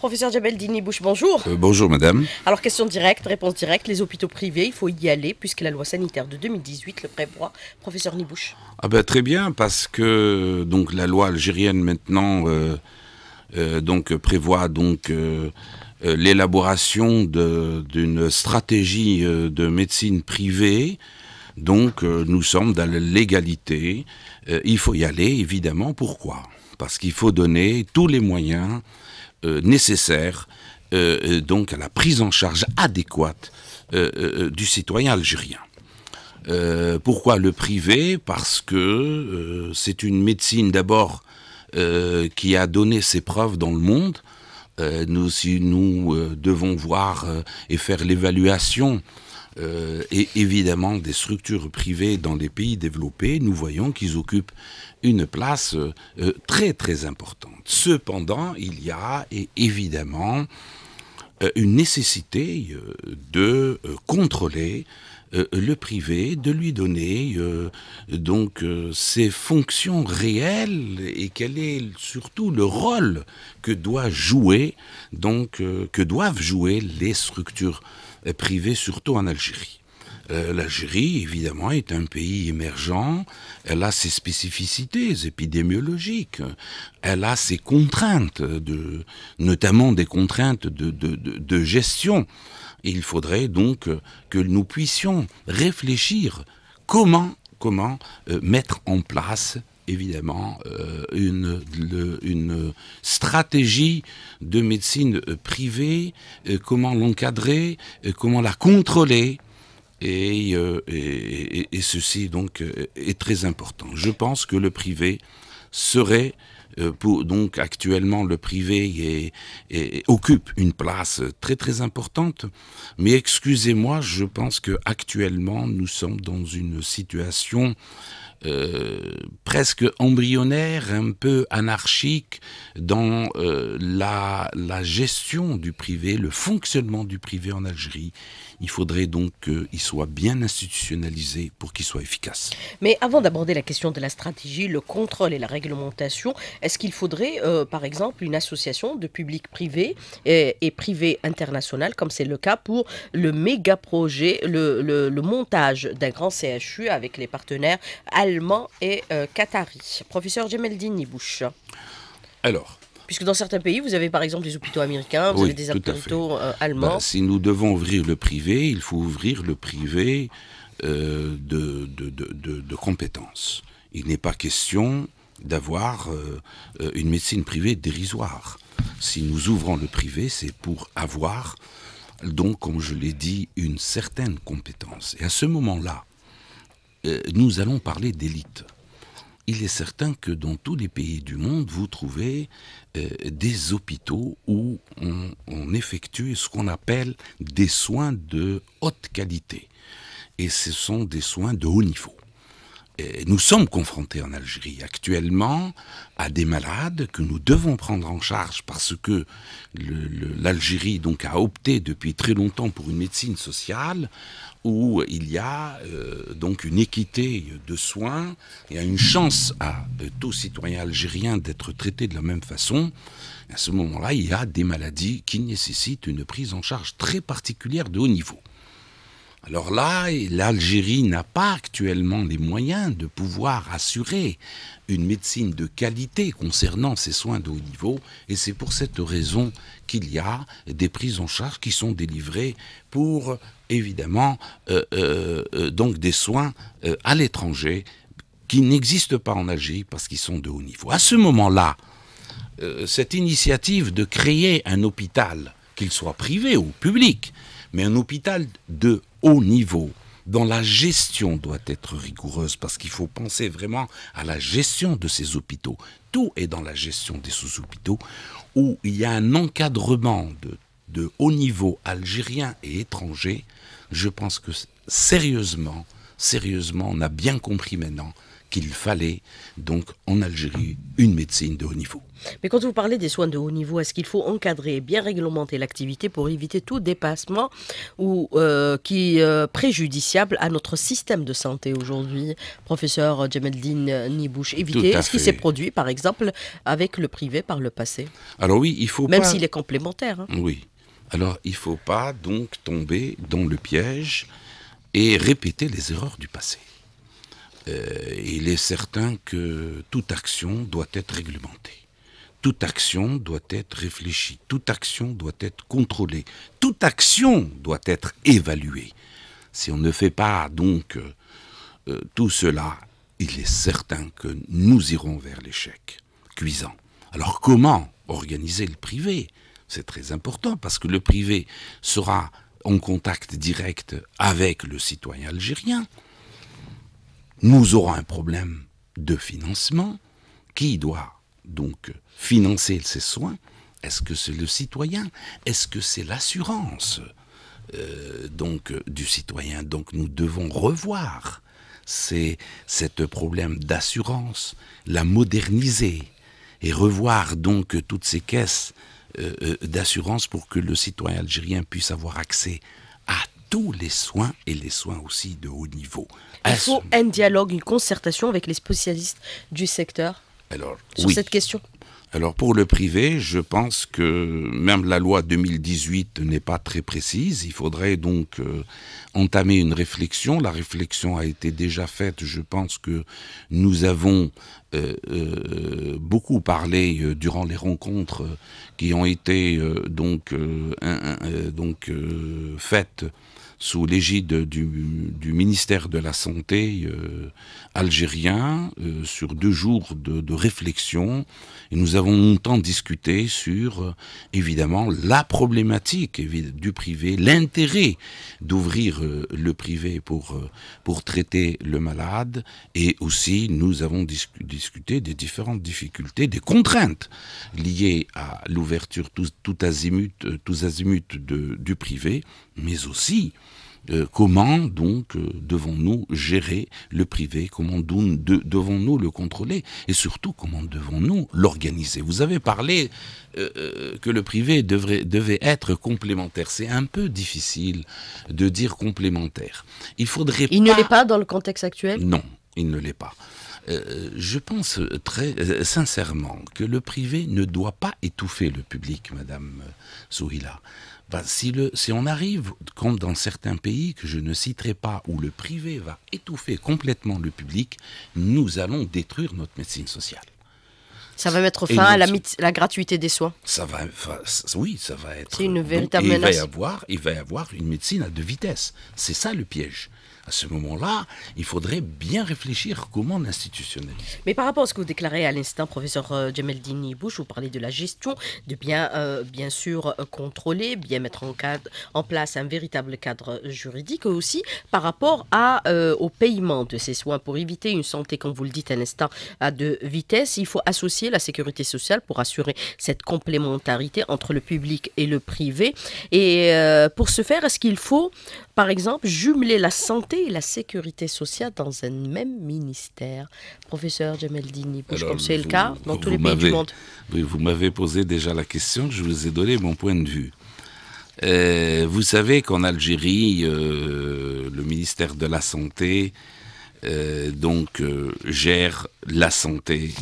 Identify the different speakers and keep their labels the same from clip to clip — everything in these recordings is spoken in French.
Speaker 1: Professeur Jabel Dini-Bouche, bonjour. Euh,
Speaker 2: bonjour madame.
Speaker 1: Alors question directe, réponse directe, les hôpitaux privés, il faut y aller puisque la loi sanitaire de 2018 le prévoit. Professeur Nibouche.
Speaker 2: Ah ben, très bien parce que donc la loi algérienne maintenant euh, euh, donc prévoit donc l'élaboration d'une stratégie de médecine privée donc nous sommes dans légalité. il faut y aller, évidemment. Pourquoi Parce qu'il faut donner tous les moyens euh, nécessaire euh, euh, donc à la prise en charge adéquate du citoyen algérien. pourquoi le privé Parce que c'est une médecine d'abord qui a donné ses preuves dans le monde, nous, si nous devons voir et faire l'évaluation, et évidemment des structures privées dans les pays développés, nous voyons qu'ils occupent une place euh, euh, très très importante. Cependant, il y a évidemment euh, une nécessité de contrôler le privé, de lui donner donc ses fonctions réelles et quel est surtout le rôle que doit jouer donc que doivent jouer les structures privées surtout en Algérie. Euh, l'Algérie, évidemment, est un pays émergent. Elle a ses spécificités épidémiologiques. Elle a ses contraintes, notamment des contraintes de, gestion. il faudrait donc que nous puissions réfléchir comment, comment euh, mettre en place évidemment euh, une, stratégie de médecine privée, comment l'encadrer, comment la contrôler, euh, et, ceci donc euh, est très important. Je pense que le privé serait euh, pour, donc actuellement le privé occupe une place très très importante. Mais excusez-moi, je pense que actuellement nous sommes dans une situation euh, presque embryonnaire, un peu anarchique dans euh, la, la, gestion du privé, le fonctionnement du privé en Algérie. Il faudrait donc qu'il soit bien institutionnalisé pour qu'il soit efficace.
Speaker 1: Mais avant d'aborder la question de la stratégie, le contrôle et la réglementation, est-ce qu'il faudrait, euh, par exemple, une association de public-privé et, privé international, comme c'est le cas pour le méga projet, le, le, le montage d'un grand CHU avec les partenaires à allemand et euh, qatari. Professeur gemeldini Nibouche Alors. Puisque dans certains pays, vous avez par exemple des hôpitaux américains, vous avez des hôpitaux euh, bah, allemands. si
Speaker 2: nous devons ouvrir le privé, il faut ouvrir le privé euh, de, de, de, compétences. Il n'est pas question d'avoir une médecine privée dérisoire. Si nous ouvrons le privé, c'est pour avoir, donc, comme je l'ai dit, une certaine compétence. Et à ce moment-là, euh, nous allons parler d'élite. Il est certain que dans tous les pays du monde, vous trouvez euh, des hôpitaux où on effectue ce qu'on appelle des soins de haute qualité. Et ce sont des soins de haut niveau nous sommes confrontés en Algérie actuellement à des malades que nous devons prendre en charge parce que l'Algérie donc a opté depuis très longtemps pour une médecine sociale où il y a euh, donc une équité de soins il y a une chance à euh, tous tout citoyen algérien d'être traité de la même façon. À ce moment-là, il y a des maladies qui nécessitent une prise en charge très particulière de haut niveau. Alors là, l'Algérie n'a pas actuellement les moyens de pouvoir assurer une médecine de qualité concernant ces soins de haut niveau, et c'est pour cette raison qu'il y a des prises en charge qui sont délivrées pour, évidemment, euh, euh, euh, donc des soins à l'étranger qui n'existent pas en Algérie parce qu'ils sont de haut niveau. À ce moment-là, cette initiative de créer un hôpital, qu'il soit privé ou public, mais un hôpital de haut niveau, dont la gestion doit être rigoureuse, parce qu'il faut penser vraiment à la gestion de ces hôpitaux. Tout est dans la gestion des sous-hôpitaux, où il y a un encadrement de, haut niveau algérien et étranger. Je pense que sérieusement, sérieusement, on a bien compris maintenant qu'il fallait donc en Algérie une médecine de haut niveau.
Speaker 1: Mais quand vous parlez des soins de haut niveau, est-ce qu'il faut encadrer et bien réglementer l'activité pour éviter tout dépassement ou euh, qui est euh, préjudiciable à notre système de santé aujourd'hui, professeur Djemeldine Nibouche Éviter ce qui s'est produit, par exemple, avec le privé par le passé.
Speaker 2: Alors oui, il faut même s'il est
Speaker 1: complémentaire. Hein.
Speaker 2: Oui. Alors il ne faut pas donc tomber dans le piège et répéter les erreurs du passé. Euh, il est certain que toute action doit être réglementée. Toute action doit être réfléchie, toute action doit être contrôlée, toute action doit être évaluée. Si on ne fait pas donc euh, tout cela, il est certain que nous irons vers l'échec cuisant. Alors comment organiser le privé C'est très important parce que le privé sera en contact direct avec le citoyen algérien nous aurons un problème de financement. Qui doit donc financer ces soins Est-ce que c'est le citoyen Est-ce que c'est l'assurance euh, donc euh, du citoyen Donc nous devons revoir c'est ce problème d'assurance, la moderniser et revoir donc toutes ces caisses euh, d'assurance pour que le citoyen algérien puisse avoir accès tous les soins et les soins aussi de haut niveau. Il faut
Speaker 1: un dialogue, une concertation avec les spécialistes du secteur sur cette question
Speaker 2: alors pour le privé, je pense que même la loi 2018 n'est pas très précise. Il faudrait donc euh, entamer une réflexion. La réflexion a été déjà faite. Je pense que nous avons euh, euh, beaucoup parlé durant les rencontres qui ont été donc, donc faites sous l'égide du, ministère de la Santé euh, algérien euh, sur deux jours de, réflexion. Et nous avons longtemps discuté sur, euh, évidemment, la problématique du privé, l'intérêt d'ouvrir le privé pour, pour traiter le malade. Et aussi, nous avons discuté des différentes difficultés, des contraintes liées à l'ouverture tout, azimut, tout azimut du privé mais aussi euh, comment donc euh, devons-nous gérer le privé Comment devons-nous le contrôler Et surtout, comment devons-nous l'organiser Vous avez parlé euh, que le privé devrait, devait être complémentaire. C'est un peu difficile de dire complémentaire. Il faudrait. Il ne l'est pas dans le contexte actuel Non, il ne l'est pas. je pense très sincèrement que le privé ne doit pas étouffer le public, Madame Souhila. Ben, si, le, si on arrive, comme dans certains pays que je ne citerai pas, où le privé va étouffer complètement le public, nous allons détruire notre médecine sociale.
Speaker 1: Ça va mettre fin à la, la, gratuité des soins.
Speaker 2: Ça va, oui, ça va être. une véritable menace. Il va, y avoir, il va y avoir une médecine à deux vitesses. C'est ça le piège à ce moment-là, il faudrait bien réfléchir comment l'institutionnaliser. Mais par rapport à ce que vous
Speaker 1: déclarez à l'instant, professeur euh, Jamel dini vous parlez de la gestion, de bien, euh, bien sûr euh, contrôler, bien mettre en, place un véritable cadre juridique aussi par rapport à, au paiement de ces soins. Pour éviter une santé, comme vous le dites à l'instant, à deux vitesses, il faut associer la sécurité sociale pour assurer cette complémentarité entre le public et le privé. Et pour ce faire, est-ce qu'il faut par exemple, jumeler la santé et la sécurité sociale dans un même ministère. Professeur Djemeldini, comme c'est le cas dans tous les pays du monde.
Speaker 2: Oui, vous m'avez posé déjà la question, je vous ai donné mon point de vue. Euh, vous savez qu'en Algérie, euh, le ministère de la Santé euh, donc gère la santé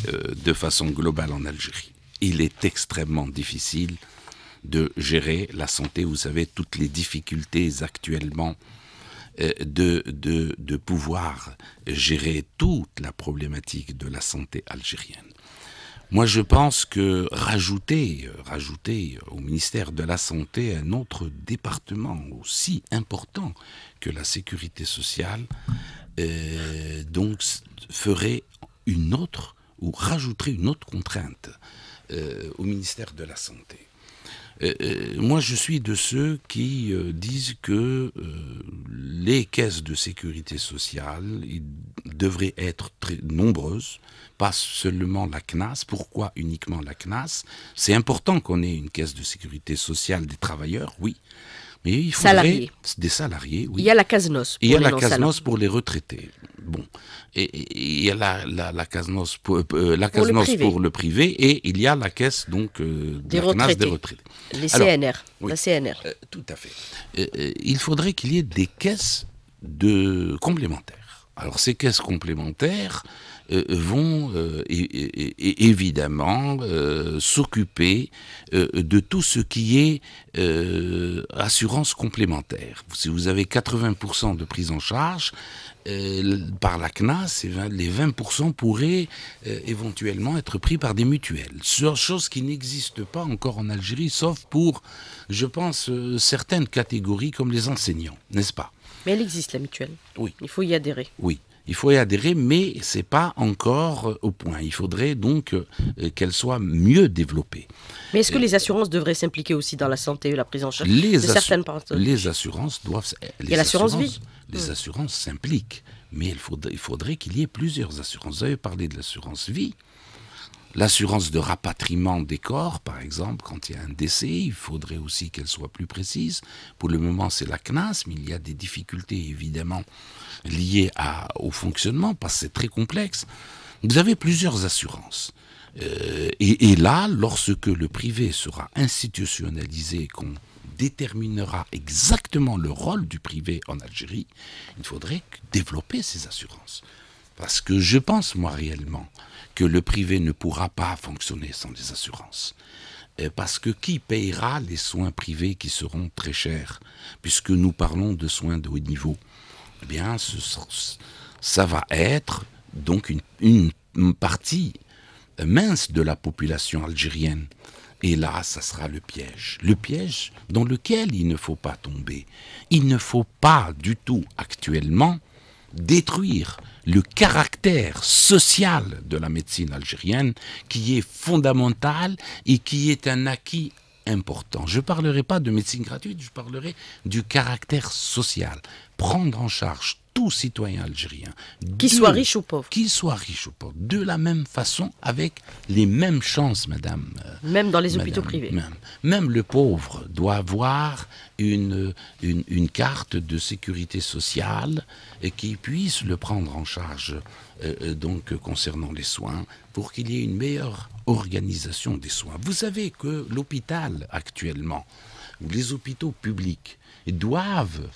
Speaker 2: de façon globale en Algérie. Il est extrêmement difficile de gérer la santé, vous savez, toutes les difficultés actuellement euh, de, de, pouvoir gérer toute la problématique de la santé algérienne. Moi, je pense que rajouter, euh, rajouter euh, au ministère de la Santé un autre département aussi important que la sécurité sociale, donc ferait une autre ou rajouterait une autre contrainte au ministère de la Santé moi, je suis de ceux qui euh, disent que euh, les caisses de sécurité sociale devraient être très nombreuses, pas seulement la CNAS. Pourquoi uniquement la CNAS C'est important qu'on ait une caisse de sécurité sociale des travailleurs, oui, il salariés. des salariés. Oui. Il y a la Casnos. Il y a la pour les retraités. Bon, et, il y a la, la, la euh, euh, pour, le privé et il y a la caisse donc euh, des, retraités. Les CNR, la CNR. Euh, tout à fait. il faudrait qu'il y ait des caisses de complémentaires. Alors ces caisses complémentaires, euh, vont euh, évidemment euh, s'occuper de tout ce qui est assurance complémentaire. Si vous avez 80% de prise en charge, par la CNAS, les 20% pourraient éventuellement être pris par des mutuelles. Chose qui n'existe pas encore en Algérie, sauf pour, je pense, certaines catégories comme les enseignants, n'est-ce pas
Speaker 1: Mais elle existe, la mutuelle.
Speaker 2: Oui. Il faut y adhérer. Oui. Il faut y adhérer, mais c'est pas encore euh, au point. Il faudrait donc euh, qu'elle soit mieux développée.
Speaker 1: Mais est-ce que les assurances devraient s'impliquer aussi dans la santé et la prise en charge les de certaines Les
Speaker 2: assurances doivent. Eh, les l'assurance vie. Les hmm. assurances s'impliquent, mais il faudrait, qu'il y ait plusieurs assurances. Vous avez parlé de l'assurance vie. L'assurance de rapatriement des corps, par exemple, quand il y a un décès, il faudrait aussi qu'elle soit plus précise. Pour le moment, c'est la CNAS, mais il y a des difficultés évidemment liées à, au fonctionnement, parce que c'est très complexe. Vous avez plusieurs assurances. Euh, et, là, lorsque le privé sera institutionnalisé, qu'on déterminera exactement le rôle du privé en Algérie, il faudrait développer ces assurances. Parce que je pense, moi, réellement, que le privé ne pourra pas fonctionner sans les assurances. Euh, parce que qui payera les soins privés qui seront très chers Puisque nous parlons de soins de haut niveau. Eh bien, ça va être donc une partie mince de la population algérienne. Et là, ça sera le piège. Le piège dans lequel il ne faut pas tomber. Il ne faut pas du tout actuellement détruire le caractère social de la médecine algérienne qui est fondamental et qui est un acquis important. Je ne parlerai pas de médecine gratuite, je parlerai du caractère social. Prendre en charge tout citoyen algérien. Qu'il soit riche ou pauvre. Qu'il soit riche ou pauvre. De la même façon, avec les mêmes chances, madame. Euh,
Speaker 1: même dans les hôpitaux privés.
Speaker 2: Même, le pauvre doit avoir une, une, carte de sécurité sociale qui puisse le prendre en charge, euh, euh, donc concernant les soins, pour qu'il y ait une meilleure organisation des soins. Vous savez que l'hôpital actuellement, les hôpitaux publics, doivent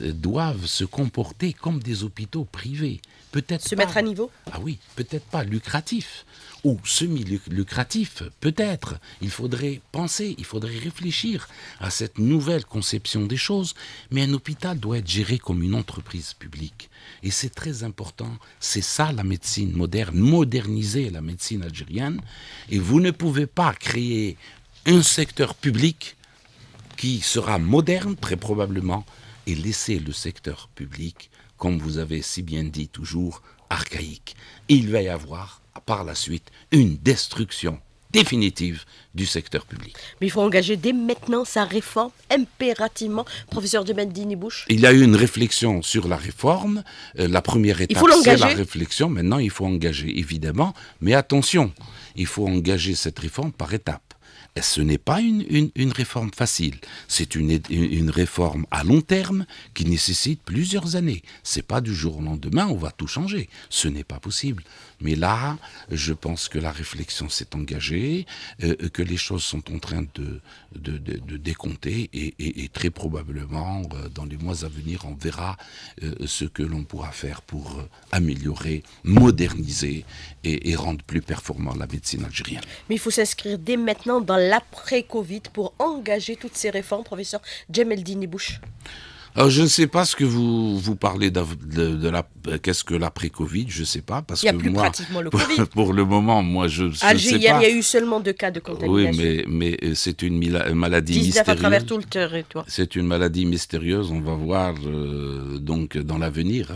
Speaker 2: doivent se comporter comme des hôpitaux privés. Peut-être se mettre à niveau Ah oui, peut-être pas lucratif ou semi-lucratif, peut-être. Il faudrait penser, il faudrait réfléchir à cette nouvelle conception des choses, mais un hôpital doit être géré comme une entreprise publique. Et c'est très important, c'est ça la médecine moderne, moderniser la médecine algérienne, et vous ne pouvez pas créer un secteur public qui sera moderne, très probablement, et laisser le secteur public, comme vous avez si bien dit toujours, archaïque. Il va y avoir par la suite une destruction définitive du secteur public.
Speaker 1: Mais il faut engager dès maintenant sa réforme, impérativement, professeur de Bouche.
Speaker 2: Il y a eu une réflexion sur la réforme. Euh, la première étape, c'est la réflexion. Maintenant, il faut engager, évidemment. Mais attention, il faut engager cette réforme par étapes. Eh, ce n'est pas une, une, réforme facile. C'est une, une, réforme à long terme qui nécessite plusieurs années. C'est pas du jour au lendemain, on va tout changer. Ce n'est pas possible. Mais là, je pense que la réflexion s'est engagée, euh, que les choses sont en train de, de, de, décompter et, très probablement, euh, dans les mois à venir, on verra euh, ce que l'on pourra faire pour améliorer, moderniser et, et rendre plus performant la médecine algérienne.
Speaker 1: Mais il faut s'inscrire dès maintenant dans l'après-Covid pour engager toutes ces réformes, professeur Jamel Bouche
Speaker 2: alors, je ne sais pas ce que vous, vous parlez de, la, qu'est-ce que l'après-Covid, je ne sais pas, parce il y a que plus moi, le COVID. Pour, le moment, moi, je, ne sais hier, il y a eu
Speaker 1: seulement deux cas de contamination. Oui,
Speaker 2: mais, mais euh, c'est une euh, maladie mystérieuse. à travers
Speaker 1: tout le territoire.
Speaker 2: C'est une maladie mystérieuse, on va voir, euh, donc, dans l'avenir.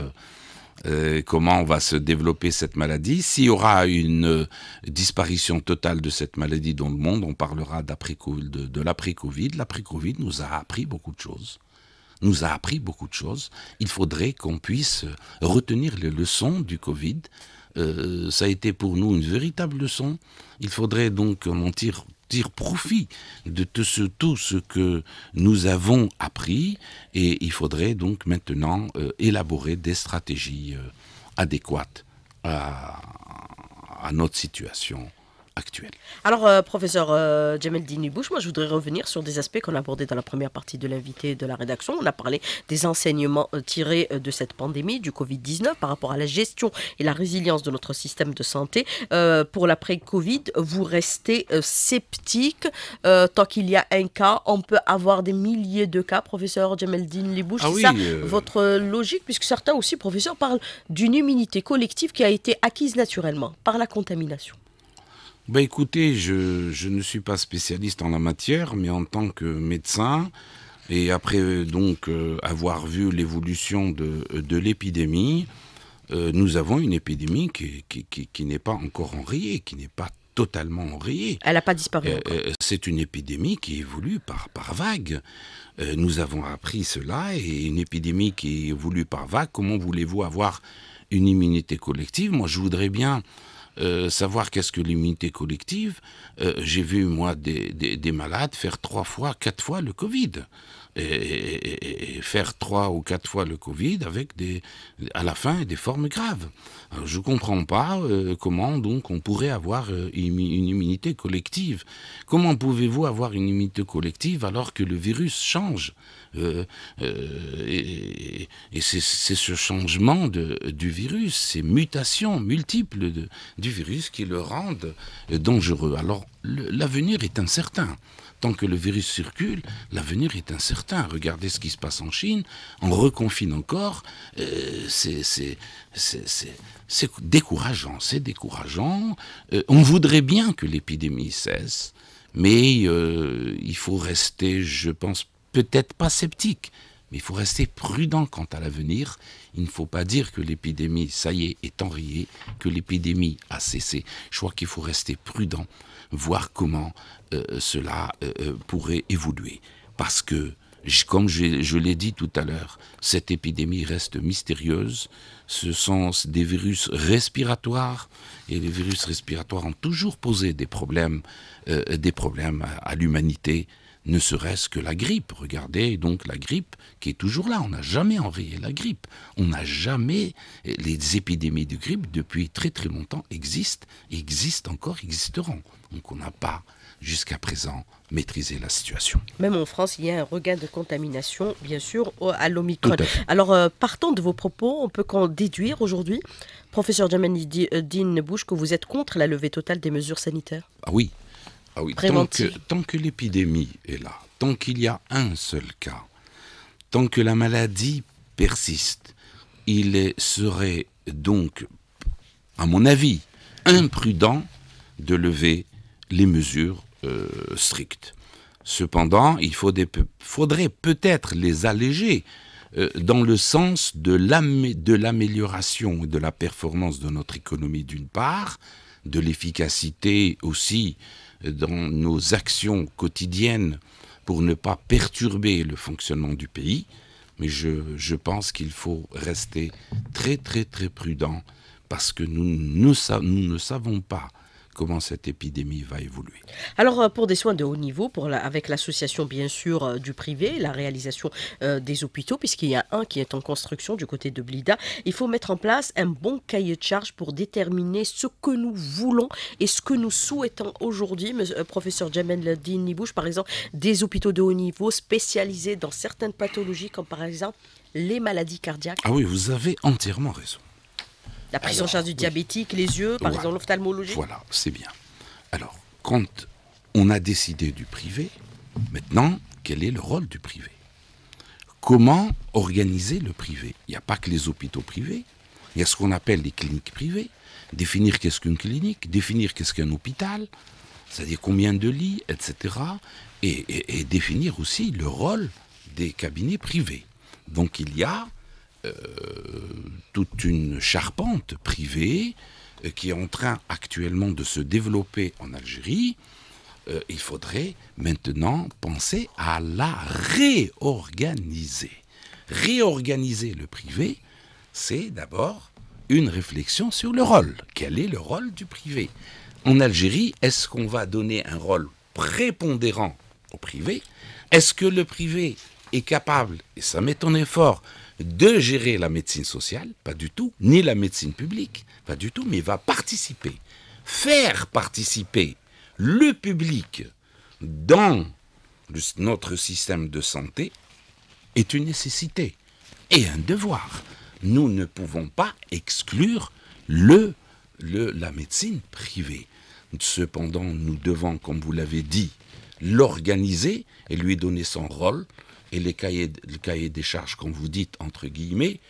Speaker 2: Euh, comment va se développer cette maladie. S'il y aura une euh, disparition totale de cette maladie dans le monde, on parlera de, de l'après-Covid. L'après-Covid nous a appris beaucoup de choses nous a appris beaucoup de choses. Il faudrait qu'on puisse retenir les leçons du Covid. Euh, ça a été pour nous une véritable leçon. Il faudrait donc mentir tirer profit de tout ce, que nous avons appris et il faudrait donc maintenant euh, élaborer des stratégies euh, adéquates à notre situation
Speaker 1: alors, euh, professeur euh, Jamel moi je voudrais revenir sur des aspects qu'on a abordés dans la première partie de l'invité de la rédaction. On a parlé des enseignements euh, tirés euh, de cette pandémie, du Covid-19, par rapport à la gestion et la résilience de notre système de santé. pour l'après-Covid, vous restez sceptique. tant qu'il y a un cas, on peut avoir des milliers de cas, professeur Jamel Libouche. Ah oui, ça, votre logique, puisque certains aussi, professeurs, parlent d'une immunité collective qui a été acquise naturellement par la contamination.
Speaker 2: Ben, écoutez, je, je, ne suis pas spécialiste en la matière, mais en tant que médecin, et après donc euh, avoir vu l'évolution de, de l'épidémie, euh, nous avons une épidémie qui, qui, qui, n'est pas encore enrayée, qui n'est pas totalement enrayée. Elle n'a pas disparu. Euh, c'est une épidémie qui évolue par, par vagues. nous avons appris cela, et une épidémie qui évolue par vagues, comment voulez-vous avoir une immunité collective Moi, je voudrais bien euh, savoir qu'est-ce que l'immunité collective. Euh, j'ai vu, moi, des, des, malades faire trois fois, quatre fois le Covid et, faire trois ou quatre fois le Covid avec des, à la fin des formes graves. je ne comprends pas euh, comment donc on pourrait avoir euh, une, immunité collective. Comment pouvez-vous avoir une immunité collective alors que le virus change euh, Et, c'est ce changement de, du virus, ces mutations multiples du virus qui le rendent dangereux. Alors l'avenir est incertain tant que le virus circule, l'avenir est incertain. Regardez ce qui se passe en Chine, on reconfine encore, euh, c'est décourageant, c'est décourageant. Euh, on voudrait bien que l'épidémie cesse, mais euh, il faut rester, je pense, peut-être pas sceptique, mais il faut rester prudent quant à l'avenir. Il ne faut pas dire que l'épidémie, ça y est, est enrayée, que l'épidémie a cessé. Je crois qu'il faut rester prudent voir comment euh, cela euh, euh, pourrait évoluer. Parce que, comme je, l'ai dit tout à l'heure, cette épidémie reste mystérieuse. Ce sont des virus respiratoires et les virus respiratoires ont toujours posé des problèmes, des problèmes à l'humanité, ne serait-ce que la grippe. Regardez donc la grippe qui est toujours là. On n'a jamais enrayé la grippe. On n'a jamais... Les épidémies de grippe, depuis très très longtemps, existent, existent encore, existeront. Donc on n'a pas, jusqu'à présent, maîtrisé la situation.
Speaker 1: Même en France, il y a un regain de contamination, bien sûr, à l'Omicron. Alors, euh, partant de vos propos, on peut qu'en déduire aujourd'hui, professeur Dean euh, Bouche, que vous êtes contre la levée totale des mesures sanitaires
Speaker 2: ah Oui, ah tant que, l'épidémie est là, tant qu'il y a un seul cas, tant que la maladie persiste, il serait donc, à mon avis, imprudent de lever les mesures euh, strictes. Cependant, il faudrait peut-être les alléger euh, dans le sens de l'amélioration de la performance de notre économie d'une part, de l'efficacité aussi dans nos actions quotidiennes pour ne pas perturber le fonctionnement du pays. Mais je, pense qu'il faut rester très très très prudent parce que nous, nous, nous ne savons pas comment cette épidémie va évoluer.
Speaker 1: Alors euh, pour des soins de haut niveau, pour avec l'association bien sûr euh, du privé, la réalisation euh, des hôpitaux, puisqu'il y a un qui est en construction du côté de Blida, il faut mettre en place un bon cahier de charge pour déterminer ce que nous voulons et ce que nous souhaitons aujourd'hui. professeur Jamel Ladin Nibouche, par exemple, des hôpitaux de haut niveau spécialisés dans certaines pathologies, comme par exemple les maladies cardiaques. Ah oui, vous
Speaker 2: avez entièrement raison.
Speaker 1: La prise en charge du diabétique, les yeux, par exemple l'ophtalmologie Voilà,
Speaker 2: c'est bien. Alors, quand on a décidé du privé, maintenant, quel est le rôle du privé Comment organiser le privé Il n'y a pas que les hôpitaux privés, il y a ce qu'on appelle les cliniques privées, définir qu'est-ce qu'une clinique, définir qu'est-ce qu'un hôpital, c'est-à-dire combien de lits, etc. et, définir aussi le rôle des cabinets privés. Donc il y a euh, toute une charpente privée euh, qui est en train actuellement de se développer en Algérie. Euh, il faudrait maintenant penser à la réorganiser. Réorganiser le privé, c'est d'abord une réflexion sur le rôle. Quel est le rôle du privé En Algérie, est-ce qu'on va donner un rôle prépondérant au privé Est-ce que le privé est capable, et ça m'étonne effort de gérer la médecine sociale, pas du tout, ni la médecine publique, pas du tout, mais va participer, faire participer le public dans notre système de santé est une nécessité et un devoir. Nous ne pouvons pas exclure le, la médecine privée. Cependant, nous devons, comme vous l'avez dit, l'organiser et lui donner son rôle et les cahiers, le cahier des charges, comme vous dites, entre guillemets,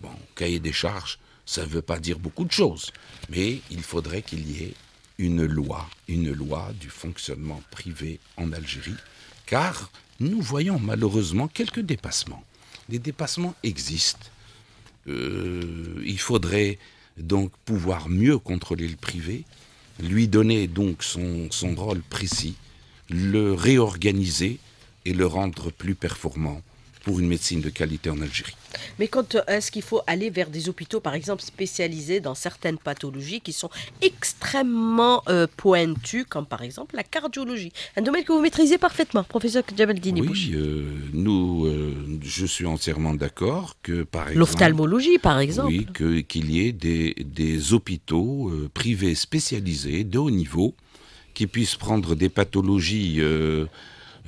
Speaker 2: bon, cahier des charges, ça ne veut pas dire beaucoup de choses, mais il faudrait qu'il y ait une loi, une loi du fonctionnement privé en Algérie, car nous voyons malheureusement quelques dépassements. Des dépassements existent. Euh, il faudrait donc pouvoir mieux contrôler le privé, lui donner donc son, son rôle précis, le réorganiser, et le rendre plus performant pour une médecine de qualité en Algérie.
Speaker 1: Mais quand euh, est-ce qu'il faut aller vers des hôpitaux, par exemple, spécialisés dans certaines pathologies qui sont extrêmement euh, pointues, comme par exemple la cardiologie Un domaine que vous maîtrisez parfaitement, professeur Djabaldini.
Speaker 2: Oui, euh, nous, je suis entièrement d'accord que, par exemple... L'ophtalmologie, par exemple. Oui, qu'il y ait des, des hôpitaux privés spécialisés de haut niveau qui puissent prendre des pathologies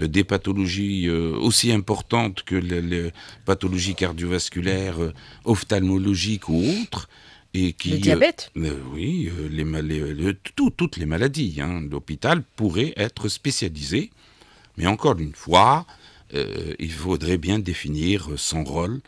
Speaker 2: euh, des pathologies euh, aussi importantes que les, pathologies cardiovasculaires, euh, ophtalmologiques ou autres. Et qui, le diabète Oui, les, toutes les maladies. Hein. L'hôpital pourrait être spécialisé. Mais encore une fois, il faudrait bien définir son rôle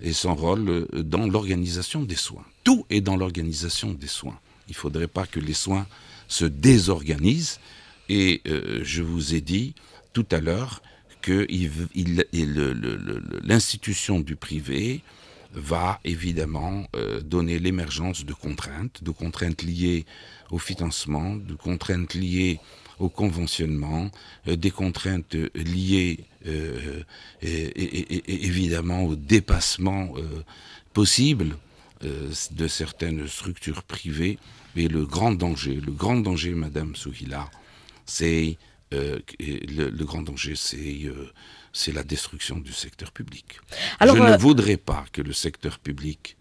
Speaker 2: et son rôle dans l'organisation des soins. Tout est dans l'organisation des soins. Il ne faudrait pas que les soins se désorganisent. Et je vous ai dit, tout à l'heure que l'institution du privé va évidemment euh, donner l'émergence de contraintes, de contraintes liées au financement, de contraintes liées au conventionnement, euh, des contraintes liées euh, évidemment au dépassement possible de certaines structures privées. Mais le grand danger, le grand danger, Madame Souhila, c'est euh, le, grand danger, euh, c'est la destruction du secteur public. Alors, Je ne euh, voudrais pas que le secteur public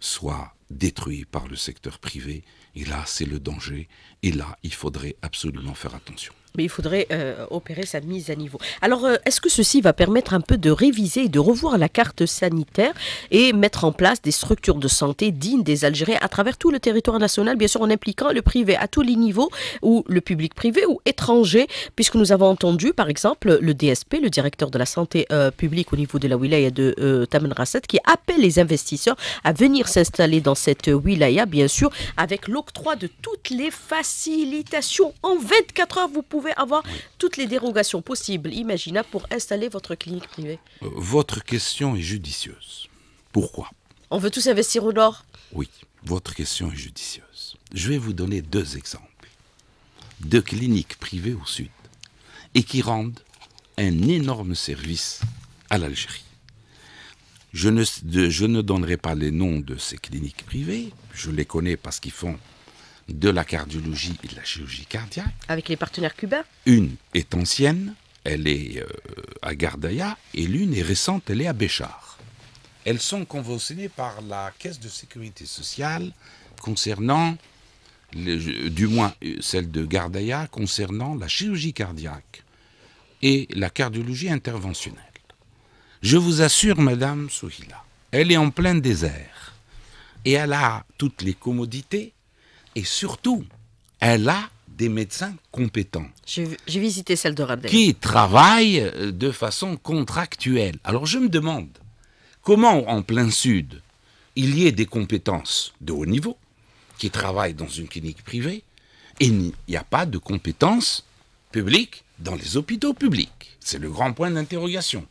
Speaker 2: soit détruit par le secteur privé. Et là, c'est le danger. Et là, il faudrait absolument faire attention
Speaker 1: mais il faudrait euh, opérer sa mise à niveau. Alors, euh, est-ce que ceci va permettre un peu de réviser et de revoir la carte sanitaire et mettre en place des structures de santé dignes des Algériens à travers tout le territoire national, bien sûr en impliquant le privé à tous les niveaux, ou le public privé ou étranger, puisque nous avons entendu, par exemple, le DSP, le directeur de la santé euh, publique au niveau de la wilaya de Tamen Rasset, qui appelle les investisseurs à venir s'installer dans cette wilaya, bien sûr, avec l'octroi de toutes les facilitations. En 24 heures, vous pouvez pouvez avoir toutes les dérogations possibles, imaginables, pour installer votre clinique privée.
Speaker 2: Euh, votre question est judicieuse. Pourquoi
Speaker 1: On veut tous investir au nord
Speaker 2: Oui, votre question est judicieuse. Je vais vous donner deux exemples. de cliniques privées au sud et qui rendent un énorme service à l'Algérie. Je ne, je ne donnerai pas les noms de ces cliniques privées, je les connais parce qu'ils font de la cardiologie et de la chirurgie cardiaque.
Speaker 1: Avec les partenaires cubains
Speaker 2: Une est ancienne, elle est euh, à Gardaya, et l'une est récente, elle est à Béchar. Elles sont conventionnées par la Caisse de sécurité sociale concernant, euh, du moins euh, celle de Gardaïa, concernant la chirurgie cardiaque et la cardiologie interventionnelle. Je vous assure, Madame Souhila, elle est en plein désert et elle a toutes les commodités et surtout, elle a des médecins compétents.
Speaker 1: J'ai visité celle de Radel. Qui
Speaker 2: travaillent euh, de façon contractuelle. Alors je me demande, comment en plein sud, il y ait des compétences de haut niveau, qui travaillent dans une clinique privée, et il n'y a pas de compétences publiques dans les hôpitaux publics. C'est le grand point d'interrogation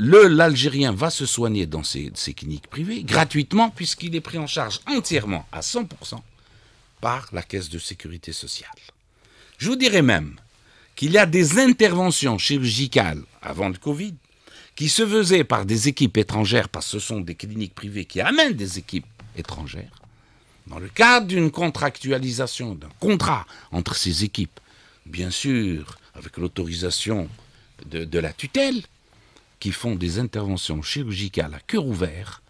Speaker 2: l'Algérien va se soigner dans ses, cliniques privées gratuitement puisqu'il est pris en charge entièrement à 100% par la caisse de sécurité sociale. Je vous dirais même qu'il y a des interventions chirurgicales avant le Covid qui se faisaient par des équipes étrangères, parce que ce sont des cliniques privées qui amènent des équipes étrangères, dans le cadre d'une contractualisation, d'un contrat entre ces équipes, bien sûr, avec l'autorisation de la tutelle, qui font des interventions chirurgicales à cœur ouvert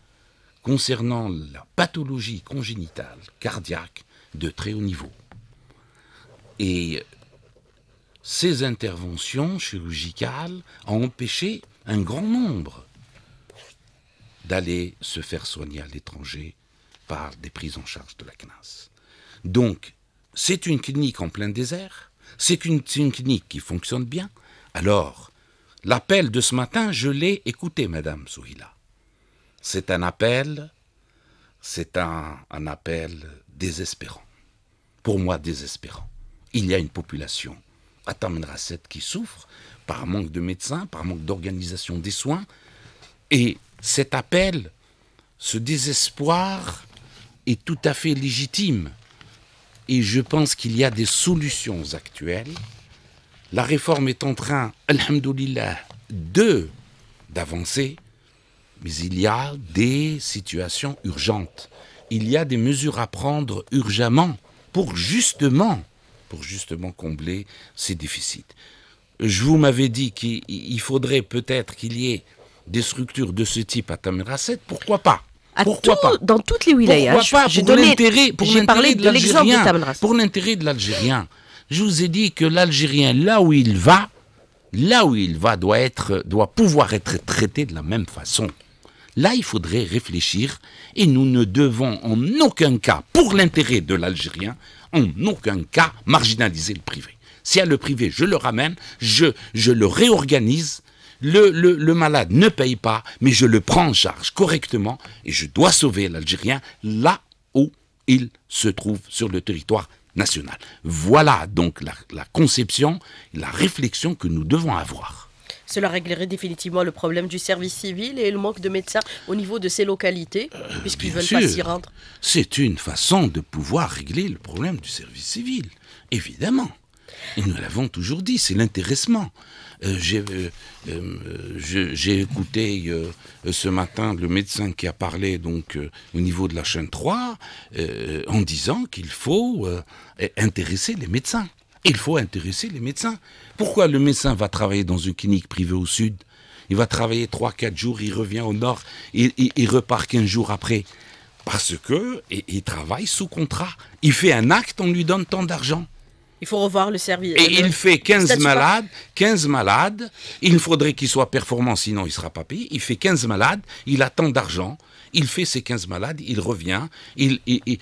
Speaker 2: concernant la pathologie congénitale cardiaque de très haut niveau. Et ces interventions chirurgicales ont empêché un grand nombre d'aller se faire soigner à l'étranger par des prises en charge de la CNAS. Donc, c'est une clinique en plein désert, c'est une, clinique qui fonctionne bien, alors L'appel de ce matin, je l'ai écouté, Madame Souhila. C'est un appel, c'est un, appel désespérant. Pour moi, désespérant. Il y a une population à 7, qui souffre par manque de médecins, par manque d'organisation des soins. Et cet appel, ce désespoir est tout à fait légitime. Et je pense qu'il y a des solutions actuelles la réforme est en train, alhamdoulilah, de d'avancer, mais il y a des situations urgentes. Il y a des mesures à prendre urgemment pour justement, pour justement combler ces déficits. Je vous m'avais dit qu'il faudrait peut-être qu'il y ait des structures de ce type à Tamerasset, pourquoi pas pourquoi pas Dans toutes les wilayas. Pourquoi pas Pour l'intérêt de Pour l'intérêt de l'Algérien. Je vous ai dit que l'Algérien, là où il va, là où il va, doit, être, doit pouvoir être traité de la même façon. Là, il faudrait réfléchir et nous ne devons en aucun cas, pour l'intérêt de l'Algérien, en aucun cas marginaliser le privé. Si à le privé, je le ramène, je, je le réorganise, le, le, malade ne paye pas, mais je le prends en charge correctement et je dois sauver l'Algérien là où il se trouve sur le territoire voilà donc la, conception, la réflexion que nous devons avoir.
Speaker 1: Cela réglerait définitivement le problème du service civil et le manque de médecins au niveau de ces localités, euh, puisqu'ils ne veulent pas s'y rendre.
Speaker 2: C'est une façon de pouvoir régler le problème du service civil, évidemment. Et nous l'avons toujours dit, c'est l'intéressement. Euh, euh, euh, j'ai écouté ce matin le médecin qui a parlé donc au niveau de la chaîne 3 en disant qu'il faut intéresser les médecins. Il faut intéresser les médecins. Pourquoi le médecin va travailler dans une clinique privée au sud Il va travailler 3-4 jours, il revient au nord, il, repart 15 jours après. Parce que il travaille sous contrat. Il fait un acte, on lui donne tant d'argent. Il faut revoir le service. Et il fait 15 malades, 15 malades, il faudrait qu'il soit performant, sinon il sera pas payé. Il fait 15 malades, il a tant d'argent, il fait ses 15 malades, il revient, il, et,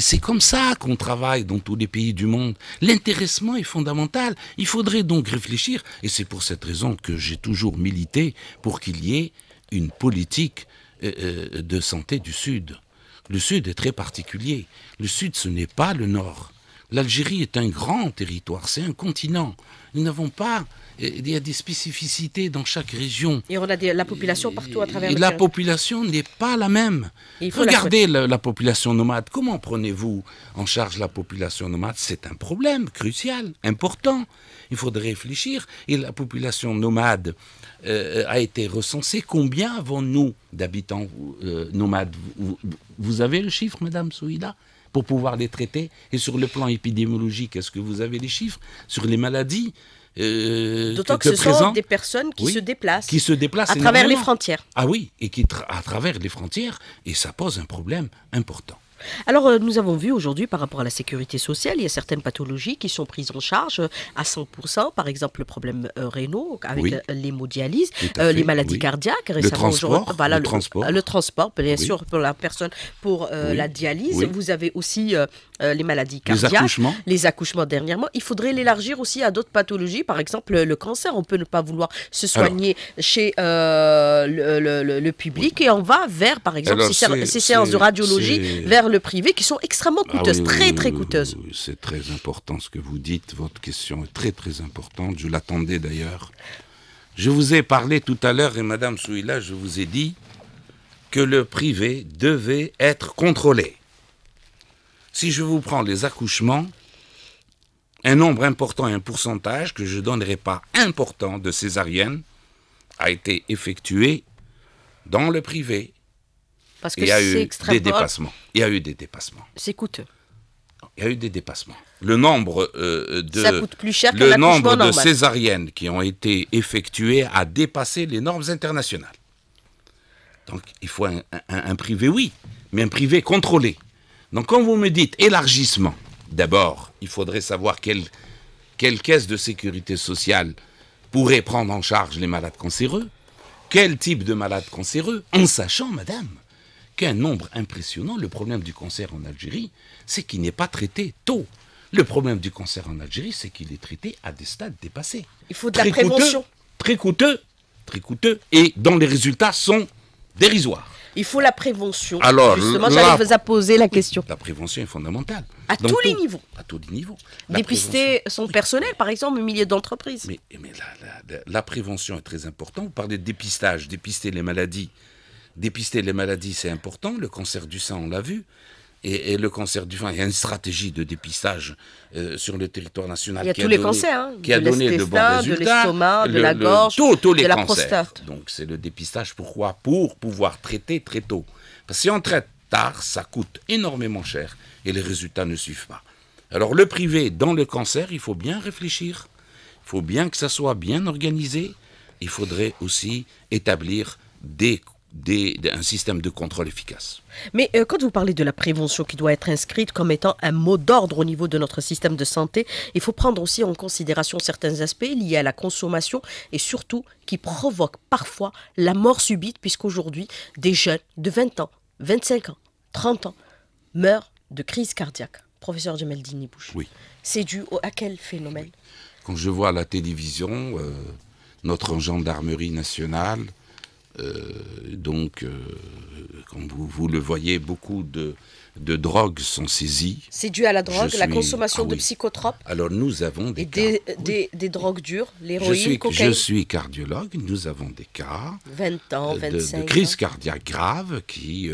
Speaker 2: c'est comme ça qu'on travaille dans tous les pays du monde. L'intéressement est fondamental. Il faudrait donc réfléchir, et c'est pour cette raison que j'ai toujours milité pour qu'il y ait une politique euh, euh, de santé du Sud. Le Sud est très particulier. Le Sud, ce n'est pas le Nord. L'Algérie est un grand territoire, c'est un continent. Nous n'avons pas. Eh, il y a des spécificités dans chaque région.
Speaker 1: Et on a la population partout à travers et La
Speaker 2: population n'est pas la même. Regardez la, population nomade. Comment prenez-vous en charge la population nomade C'est un problème crucial, important. Il faudrait réfléchir. Et la population nomade euh, a été recensée. Combien avons-nous d'habitants euh, nomades vous, vous, avez le chiffre, Madame Souida pour pouvoir les traiter. Et sur le plan épidémiologique, est-ce que vous avez les chiffres sur les maladies euh, D'autant que, ce sont des personnes qui se déplacent. Qui se déplacent à travers les frontières. Ah oui, et qui à travers les frontières, et ça pose un problème important. Alors, euh, nous avons vu aujourd'hui, par rapport à
Speaker 1: la sécurité sociale, il y a certaines pathologies qui sont prises en charge euh, à 100%, par exemple le problème euh, rénaux avec euh, l'hémodialyse, les maladies cardiaques. Récemment, le transport, voilà, le, transport. bien sûr, pour la personne, pour la dialyse. Vous avez aussi les maladies cardiaques. Les accouchements. Les accouchements dernièrement. Il faudrait l'élargir aussi à d'autres pathologies, par exemple le cancer. On peut ne pas vouloir se soigner chez le, public et on va vers, par exemple, ces, séances de radiologie, vers le privé qui sont extrêmement ah coûteuses, très très coûteuses.
Speaker 2: C'est très important ce que vous dites, votre question est très très importante, je l'attendais d'ailleurs. Je vous ai parlé tout à l'heure et Madame Souila, je vous ai dit que le privé devait être contrôlé. Si je vous prends les accouchements, un nombre important, un pourcentage que je ne donnerai pas important de césariennes a été effectué dans le privé.
Speaker 1: Parce que il y a eu des dépassements.
Speaker 2: Il y a eu des dépassements. C'est coûteux. Il y a eu des dépassements. Le nombre euh, euh, de Ça coûte plus cher le nombre de césariennes qui ont été effectuées a dépassé les normes internationales. Donc il faut un, privé, oui, mais un privé contrôlé. Donc quand vous me dites élargissement, d'abord, il faudrait savoir quelle, quelle caisse de sécurité sociale pourrait prendre en charge les malades cancéreux, quel type de malades cancéreux, en sachant, madame, un nombre impressionnant, le problème du cancer en Algérie, c'est qu'il n'est pas traité tôt. Le problème du cancer en Algérie, c'est qu'il est traité à des stades dépassés. Il faut de la prévention. très coûteux, très coûteux, et dont les résultats sont dérisoires.
Speaker 1: Il faut la prévention. Alors, justement, j'allais vous la
Speaker 2: question. La prévention est fondamentale. À tous les niveaux. À tous les niveaux. Dépister
Speaker 1: son personnel, par exemple, au milieu d'entreprises.
Speaker 2: Mais, la, prévention est très importante. Vous parlez de dépistage, dépister les maladies dépister les maladies, c'est important. Le cancer du sein, on l'a vu. Et, le cancer du sein, il y a une stratégie de dépistage euh, sur le territoire national. Il y a tous les cancers, hein, de bons l'estomac, de la gorge, de la prostate. Donc c'est le dépistage. Pourquoi Pour pouvoir traiter très tôt. Parce que si on traite tard, ça coûte énormément cher et les résultats ne suivent pas. Alors le privé, dans le cancer, il faut bien réfléchir. Il faut bien que ça soit bien organisé. Il faudrait aussi établir des d'un système de contrôle efficace.
Speaker 1: Mais euh, quand vous parlez de la prévention qui doit être inscrite comme étant un mot d'ordre au niveau de notre système de santé, il faut prendre aussi en considération certains aspects liés à la consommation et surtout qui provoquent parfois la mort subite puisqu'aujourd'hui des jeunes de 20 ans, 25 ans, 30 ans meurent de crise cardiaque. Professeur Djemeldini Bouche. Oui. C'est dû à quel phénomène
Speaker 2: Quand je vois à la télévision euh, notre gendarmerie nationale euh, donc, comme euh, vous, le voyez, beaucoup de, drogues sont saisies.
Speaker 1: C'est dû à la drogue, la consommation ah de psychotropes
Speaker 2: Alors nous avons des cas.
Speaker 1: Des, des, drogues dures, l'héroïne, cocaïne. Je suis
Speaker 2: cardiologue, nous avons des cas.
Speaker 1: 20 ans, 25 euh, De, de crise
Speaker 2: cardiaque grave qui,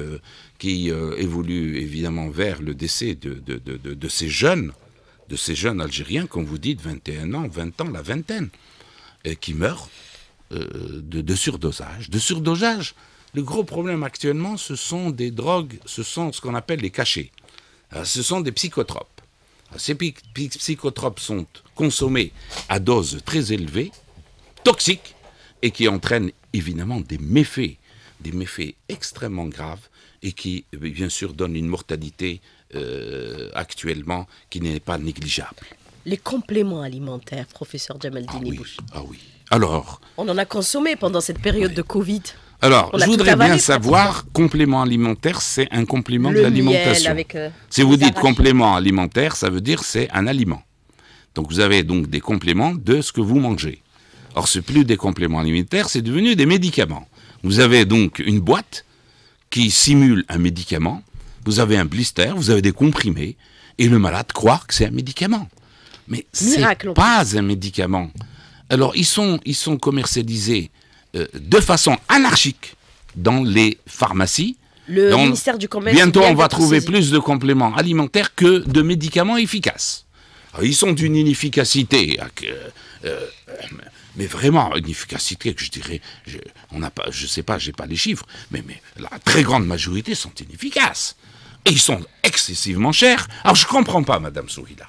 Speaker 2: qui évolue évidemment vers le décès de, de, ces jeunes, de ces jeunes Algériens, comme vous dites, 21 ans, 20 ans, la vingtaine, et qui meurent euh, de, surdosage. De surdosage, le gros problème actuellement, ce sont des drogues, ce sont ce qu'on appelle les cachets. Euh, ce sont des psychotropes. Euh, ces psychotropes sont consommés à doses très élevées, toxiques, et qui entraînent évidemment des méfaits, des méfaits extrêmement graves, et qui, bien sûr, donnent une mortalité actuellement qui n'est pas négligeable.
Speaker 1: Les compléments alimentaires, professeur Jamaldini Ah oui, alors. On en a consommé pendant cette période de Covid.
Speaker 2: Alors, je voudrais bien savoir, complément alimentaire, c'est un complément de l'alimentation. Euh, si vous dites complément alimentaire, ça veut dire c'est un aliment. Donc vous avez donc des compléments de ce que vous mangez. Or, ce plus des compléments alimentaires, c'est devenu des médicaments. Vous avez donc une boîte qui simule un médicament, vous avez un blister, vous avez des comprimés, et le malade croit que c'est un médicament. Mais ce n'est pas un médicament. Alors, ils sont, ils sont commercialisés euh, de façon anarchique dans les pharmacies. Le ministère du Commerce. Bientôt, on va trouver plus de compléments alimentaires que de médicaments efficaces. Ah, ils sont d'une inefficacité. Hein, euh, euh, mais vraiment, une efficacité que je dirais, je, on n'a pas, je sais pas, j'ai pas les chiffres, mais, la très grande majorité sont inefficaces. Et ils sont excessivement chers. Alors je comprends pas, Madame Souhila,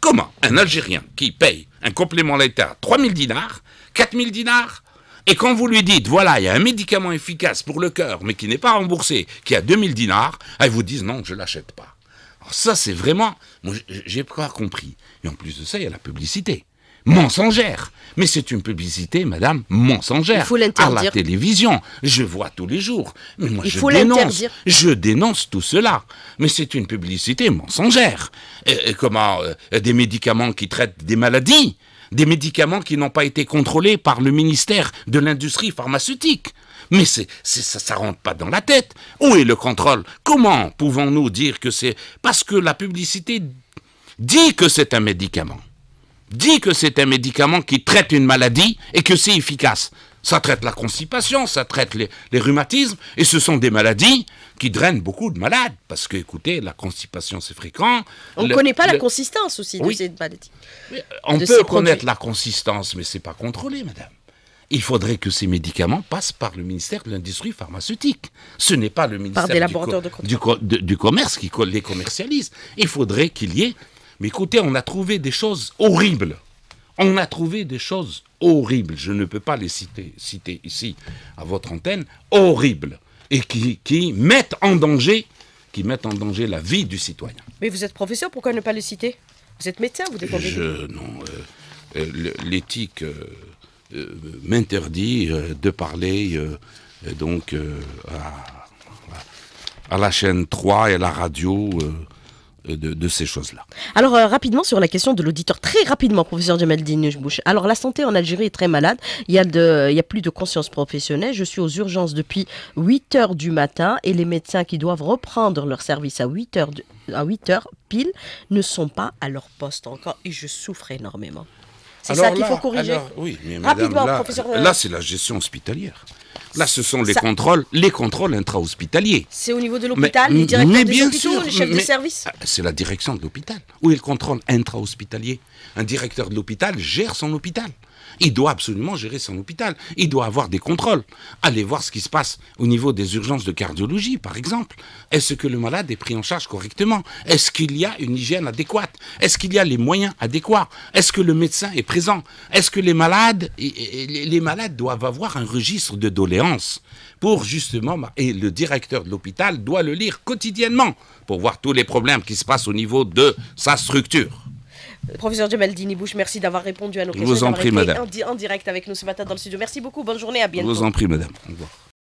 Speaker 2: Comment un Algérien qui paye un complément 3 3000 dinars, 4000 dinars, et quand vous lui dites, voilà, il y a un médicament efficace pour le cœur, mais qui n'est pas remboursé, qui a 2000 dinars, elle vous disent non, je ne l'achète pas. Alors ça, c'est vraiment, moi, j'ai pas compris. Et en plus de ça, il y a la publicité mensongère. Mais c'est une publicité, madame, mensongère. Il faut l'interdire. À la télévision, je vois tous les jours. Mais moi, je dénonce. Je dénonce tout cela. Mais c'est une publicité mensongère. Et, euh, euh, comment euh, Des médicaments qui traitent des maladies, des médicaments qui n'ont pas été contrôlés par le ministère de l'industrie pharmaceutique. Mais c'est, ça ne rentre pas dans la tête. Où est le contrôle Comment pouvons-nous dire que c'est parce que la publicité dit que c'est un médicament dit que c'est un médicament qui traite une maladie et que c'est efficace. Ça traite la constipation, ça traite les, rhumatismes, et ce sont des maladies qui drainent beaucoup de malades, parce que, écoutez, la constipation, c'est fréquent. On ne connaît pas la
Speaker 1: consistance aussi de euh, ces maladies. On peut connaître
Speaker 2: la consistance, mais ce n'est pas contrôlé, madame. Il faudrait que ces médicaments passent par le ministère de l'Industrie pharmaceutique. Ce n'est pas le ministère du, du, commerce qui les commercialise. Il faudrait qu'il y ait mais écoutez, on a trouvé des choses horribles. On a trouvé des choses horribles. Je ne peux pas les citer, ici à votre antenne. Horribles. Et qui, mettent en danger qui mettent en danger la vie du citoyen.
Speaker 1: Mais vous êtes professeur, pourquoi ne pas les citer Vous êtes médecin, vous défendez Je, Non,
Speaker 2: euh, euh, l'éthique euh, m'interdit de parler donc à, la chaîne 3 et à la radio euh, de, ces choses-là.
Speaker 1: Alors euh, rapidement sur la question de l'auditeur, très rapidement, professeur Jamal Bouche. Alors la santé en Algérie est très malade, il y, a il y plus de conscience professionnelle. Je suis aux urgences depuis 8 heures du matin et les médecins qui doivent reprendre leur service à 8 heures, à 8 pile ne sont pas à leur poste encore et je souffre énormément.
Speaker 2: C'est ça qu'il faut corriger. oui, mais professeur. Euh, là, c'est la gestion hospitalière. Là, ce sont les contrôles, les contrôles intra-hospitaliers. C'est
Speaker 1: au niveau de l'hôpital, les directeurs de bien les chefs de service ah,
Speaker 2: C'est la direction de l'hôpital. Où est le contrôle intra-hospitalier Un directeur de l'hôpital gère son hôpital. Il doit absolument gérer son hôpital. Il doit avoir des contrôles. Aller voir ce qui se passe au niveau des urgences de cardiologie, par exemple. Est-ce que le malade est pris en charge correctement Est-ce qu'il y a une hygiène adéquate Est-ce qu'il y a les moyens adéquats Est-ce que le médecin est présent Est-ce que les malades, les malades doivent avoir un registre de doléances pour justement, et le directeur de l'hôpital doit le lire quotidiennement pour voir tous les problèmes qui se passent au niveau de sa structure.
Speaker 1: Professeur dini Bouche, merci d'avoir répondu à nos questions. Je vous en prie, madame. En, direct avec nous ce matin dans le studio. Merci beaucoup. Bonne journée. À bientôt. Je vous en prie, madame.
Speaker 2: Au revoir.